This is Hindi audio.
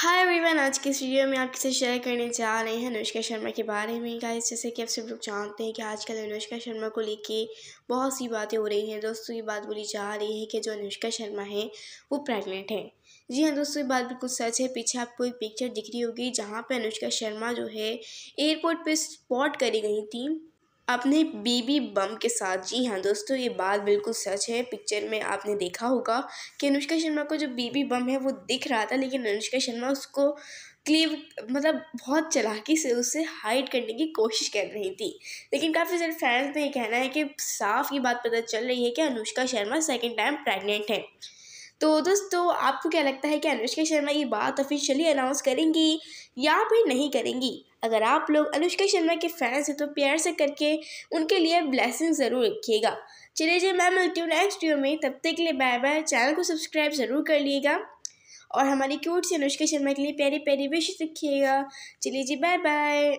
हाय एवरीवन आज के इस वीडियो में आपके साथ शेयर करने जा रहे हैं अनुष्का शर्मा के बारे में गाइस जैसे कि आप सब लोग जानते हैं कि आजकल अनुष्का शर्मा को लेके बहुत सी बातें हो रही हैं दोस्तों ये बात बोली जा रही है कि जो अनुष्का शर्मा है वो प्रेग्नेंट है जी हाँ दोस्तों ये बात बिल्कुल सच है पीछे आपको एक पिक्चर दिख रही होगी जहाँ पर अनुष्का शर्मा जो है एयरपोर्ट पर स्पॉट करी गई थी अपने बीबी बम के साथ जी हाँ दोस्तों ये बात बिल्कुल सच है पिक्चर में आपने देखा होगा कि अनुष्का शर्मा को जो बीबी बम है वो दिख रहा था लेकिन अनुष्का शर्मा उसको क्लीव मतलब बहुत चलाकी से उससे हाइड करने की कोशिश कर रही थी लेकिन काफ़ी सारे फैंस ने ये कहना है कि साफ ये बात पता चल रही है कि Anushka Sharma second time pregnant है तो दोस्तों आपको क्या लगता है कि अनुष्का शर्मा ये बात ऑफिशियली अनाउंस करेंगी या फिर नहीं करेंगी अगर आप लोग अनुष्का शर्मा के फैंस हैं तो प्यार से करके उनके लिए ब्लेसिंग ज़रूर रखिएगा चलिए जी मैं मिलती हूँ नेक्स्ट वीडियो में तब तक के लिए बाय बाय चैनल को सब्सक्राइब ज़रूर कर लिएगा और हमारी क्यूट सी अनुष्का शर्मा के लिए प्यारी प्यारी विश रखिएगा चलिए जी बाय बाय